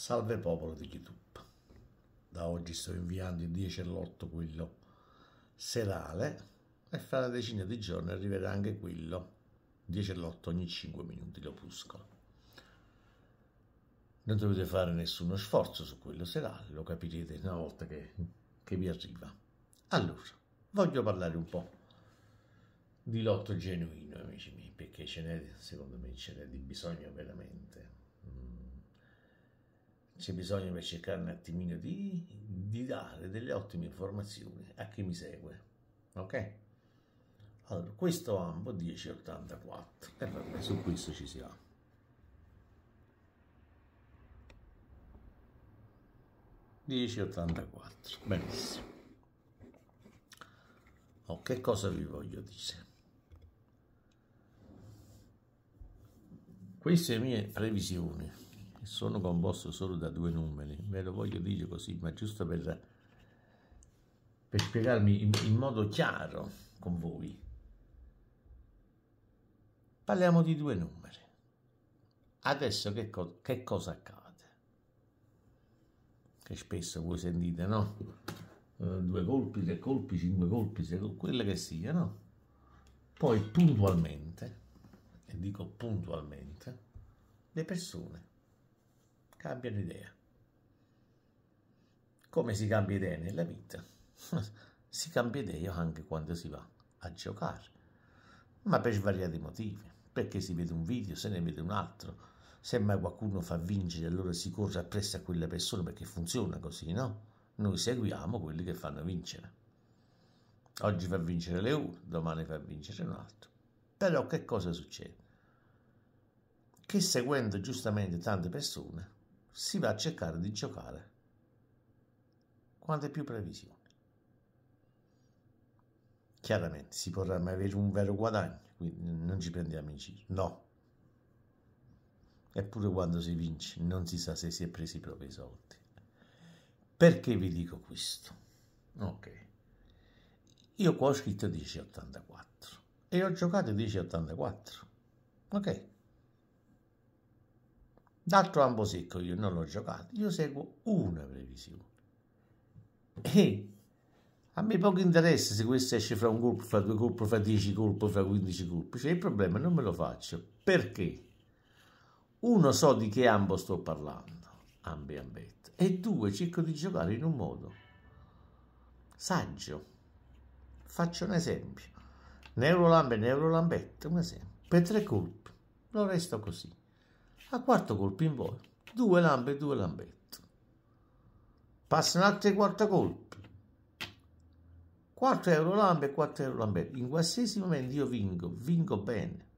Salve popolo di YouTube. Da oggi sto inviando il 10 e l'8 quello serale e fra una decina di giorni arriverà anche quello 10 e l'8 ogni 5 minuti l'opuscolo. Non dovete fare nessuno sforzo su quello serale, lo capirete una volta che, che vi arriva. Allora, voglio parlare un po' di lotto genuino, amici miei, perché ce n'è, secondo me, ce n'è di bisogno veramente c'è bisogno invece cercare un attimino di, di dare delle ottime informazioni a chi mi segue. Ok? Allora, questo ambo 1084 e eh, vabbè, su questo ci siamo. benissimo oh, che cosa vi voglio dire queste mie previsioni sono composto solo da due numeri, ve lo voglio dire così, ma giusto per, per spiegarmi in, in modo chiaro con voi. Parliamo di due numeri. Adesso che, co che cosa accade? Che spesso voi sentite, no? Eh, due colpi, tre colpi, cinque colpi, quello che sia, no? Poi puntualmente, e dico puntualmente, le persone cambiano idea. Come si cambia idea nella vita? si cambia idea anche quando si va a giocare, ma per svariati motivi, perché si vede un video, se ne vede un altro, se mai qualcuno fa vincere, allora si corre appresso a quella persona perché funziona così, no? Noi seguiamo quelli che fanno vincere. Oggi fa vincere le uno, domani fa vincere un altro. Però che cosa succede? Che seguendo giustamente tante persone, si va a cercare di giocare quante più previsioni. Chiaramente si potrà mai avere un vero guadagno, quindi non ci prendiamo in giro, no. Eppure quando si vince non si sa se si è presi i propri soldi. Perché vi dico questo? Ok. Io qua ho scritto 10,84 e ho giocato 10,84. Ok. D'altro ambo secco io non l'ho giocato, io seguo una previsione. E a me poco interessa se questo esce fra un colpo, fra due colpi, fra dieci colpi, fra quindici colpi. Cioè il problema non me lo faccio. Perché? Uno so di che ambo sto parlando, ambe ambette, e due cerco di giocare in un modo saggio. Faccio un esempio. Neurolambe, neurolambette, un esempio. Per tre colpi lo resto così. Al quarto colpo in volo, due lampe e due lambette. Passano altri quattro colpi. 4 euro lampe e 4 euro lambette. In qualsiasi momento io vinco, vinco bene.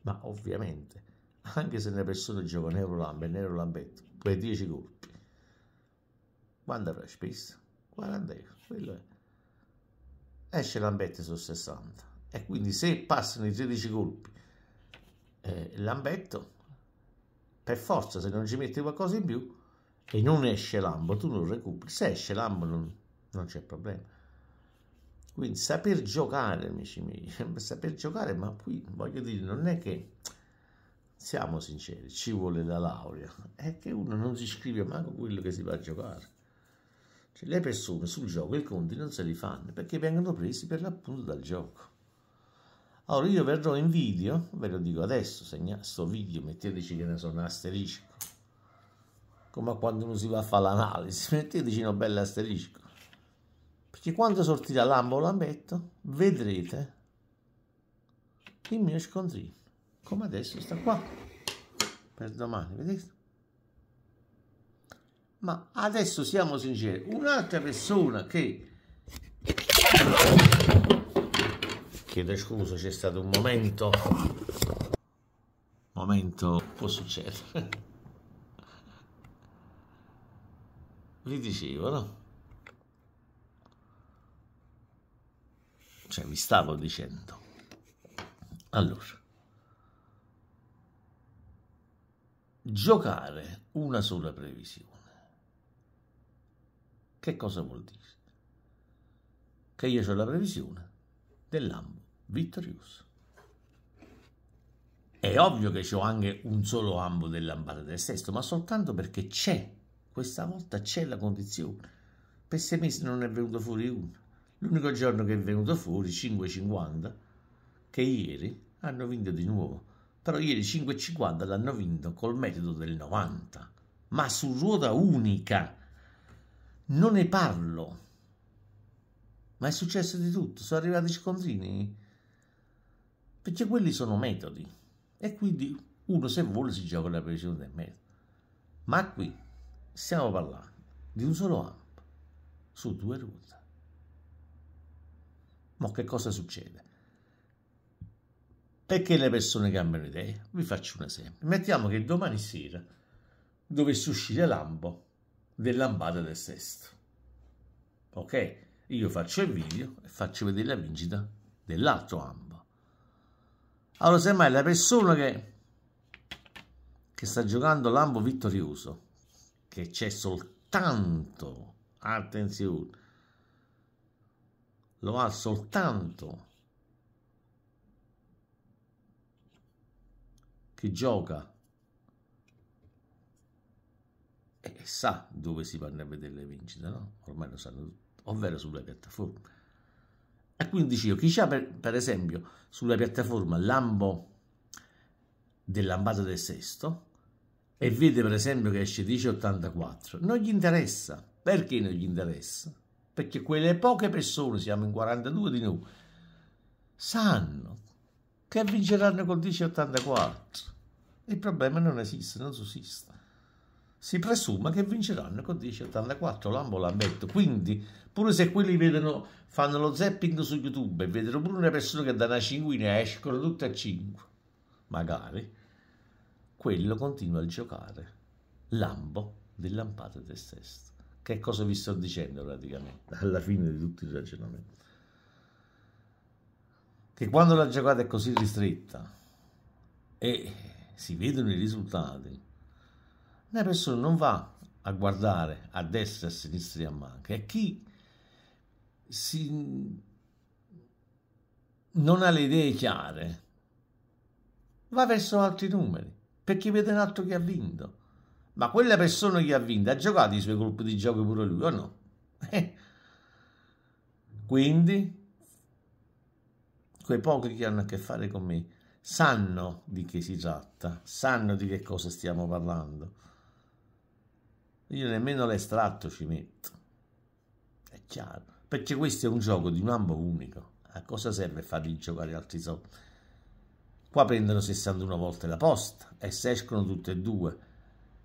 Ma ovviamente, anche se una persona gioca un euro lampe e un euro lambette, per 10 colpi. quando avrà speso? 40 euro, quello è. Esce lambette su 60. E quindi se passano i 13 colpi, eh, lambetto per forza se non ci metti qualcosa in più e non esce l'ambo, tu non recuperi, se esce l'ambo non, non c'è problema. Quindi saper giocare, amici miei, saper giocare, ma qui voglio dire, non è che, siamo sinceri, ci vuole la laurea, è che uno non si scrive manco quello che si va a giocare. Cioè, le persone sul gioco, i conti non se li fanno perché vengono presi per l'appunto dal gioco. Allora io verrò in video, ve lo dico adesso, segna sto video, metteteci che ne so un asterisco, come quando uno si va a fare l'analisi, metteteci un bel asterisco, perché quando sortirà l'ambo lambetto vedrete il mio scontrino, come adesso sta qua, per domani, vedete? Ma adesso siamo sinceri, un'altra persona che chiedo scusa c'è stato un momento momento può succedere vi dicevo no cioè vi stavo dicendo allora giocare una sola previsione che cosa vuol dire? che io ho la previsione dell'ambo vittorioso. È ovvio che c'ho anche un solo ambo della lambada del sesto, ma soltanto perché c'è, questa volta c'è la condizione. Per sei mesi non è venuto fuori uno. L'unico giorno che è venuto fuori, 5,50, che ieri hanno vinto di nuovo. Però ieri 5,50 l'hanno vinto col metodo del 90, ma su ruota unica. Non ne parlo. Ma è successo di tutto, sono arrivati scontrini perché quelli sono metodi e quindi uno se vuole si gioca la precisione del metodo. Ma qui stiamo parlando di un solo amp su due ruote. Ma che cosa succede? Perché le persone cambiano idea? Vi faccio un esempio. Mettiamo che domani sera dovesse uscire l'ambo dell'ambata del sesto. Ok? Io faccio il video e faccio vedere la vincita dell'altro ambo allora, semmai la persona che, che sta giocando l'ambo vittorioso, che c'è soltanto, attenzione, lo ha soltanto chi gioca e sa dove si vanno a vedere le vincite, no? Ormai lo sanno tutti, ovvero sulle piattaforme. E quindi dicevo, chi c'ha per, per, esempio sulla piattaforma l'ambo del del Sesto e vede per esempio che esce 1084, non gli interessa. Perché non gli interessa? Perché quelle poche persone, siamo in 42 di noi, sanno che vinceranno con 1084. Il problema non esiste, non sussiste si presuma che vinceranno con ecco, 10,84. Lambo l'ammetto. Quindi, pure se quelli vedono, fanno lo zapping su YouTube e vedono pure una persona che da una cinquina escono tutte a 5, magari, quello continua a giocare. Lambo del lampate del sesto. Che cosa vi sto dicendo praticamente? Alla fine di tutto il ragionamento. Che quando la giocata è così ristretta e si vedono i risultati la persona non va a guardare a destra, a sinistra e a manca. E chi si... non ha le idee chiare va verso altri numeri perché vede un altro che ha vinto. Ma quella persona che ha vinto ha giocato i suoi colpi di gioco pure lui o no? Eh. Quindi, quei pochi che hanno a che fare con me sanno di che si tratta, sanno di che cosa stiamo parlando. Io nemmeno l'estratto ci metto. È chiaro. Perché questo è un gioco di un ambo unico. A cosa serve fargli giocare altri soldi? Qua prendono 61 volte la posta e se escono tutte e due,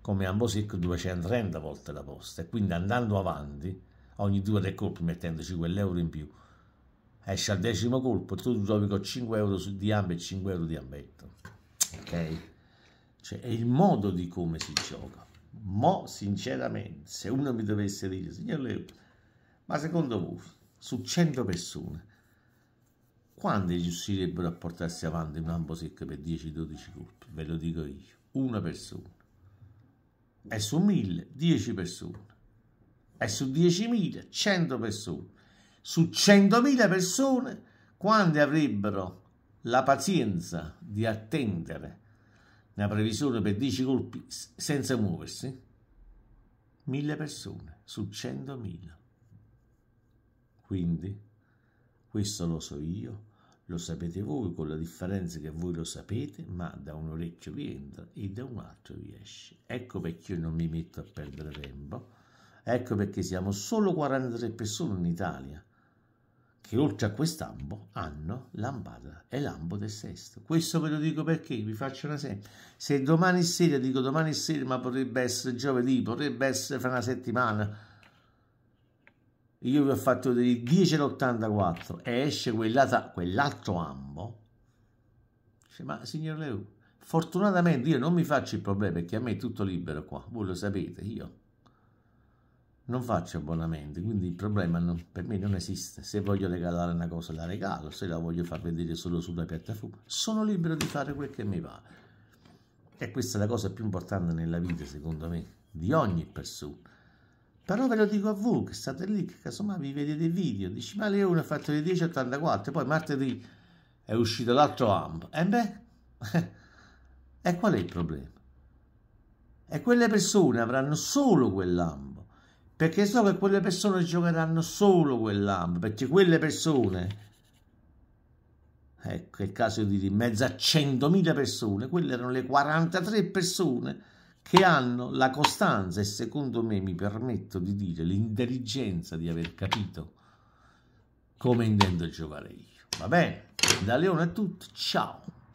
come ambo secco 230 volte la posta. E quindi andando avanti, ogni due tre colpi mettendoci quell'euro in più, esce al decimo colpo e tu trovi con 5 euro di ambo e 5 euro di ambetto. Ok? Cioè è il modo di come si gioca. Mo, sinceramente, se uno mi dovesse dire, signor Leo, ma secondo voi, su 100 persone, quanti riuscirebbero a portarsi avanti un ambo secco per 10-12 colpi? Ve lo dico io, una persona. E su 1000, 10 persone. E su 10.000, 100 persone. Su 100.000 persone, quante avrebbero la pazienza di attendere una previsione per 10 colpi senza muoversi, 1000 persone su 100.000. Quindi, questo lo so io, lo sapete voi con la differenza che voi lo sapete, ma da un orecchio vi entra e da un altro vi esce. Ecco perché io non mi metto a perdere tempo, ecco perché siamo solo 43 persone in Italia che oltre a quest'ambo hanno l'ambata e l'ambo del sesto. Questo ve lo dico perché vi faccio una esempio. Se domani sera dico domani sera, ma potrebbe essere giovedì, potrebbe essere fra una settimana. Io vi ho fatto vedere 10,84 e esce quell'altro ambo. Dice, ma signor Leu, fortunatamente io non mi faccio il problema perché a me è tutto libero qua, voi lo sapete, io non faccio abbonamenti, quindi il problema non, per me non esiste. Se voglio regalare una cosa la regalo, se la voglio far vedere solo sulla piattaforma, sono libero di fare quel che mi va. E questa è la cosa più importante nella vita, secondo me, di ogni persona. Però ve lo dico a voi che state lì, che casomai vi vedete i video, dici ma lei uno ha fatto le 10.84, poi martedì è uscito l'altro ambo. E beh, e qual è il problema? E quelle persone avranno solo quell'ambo perché so che quelle persone giocheranno solo quell'AMP, perché quelle persone, ecco è il caso di dire, in mezzo a 100.000 persone, quelle erano le 43 persone che hanno la costanza e secondo me mi permetto di dire l'intelligenza di aver capito come intendo giocare io. Va bene, da Leone è tutto, ciao!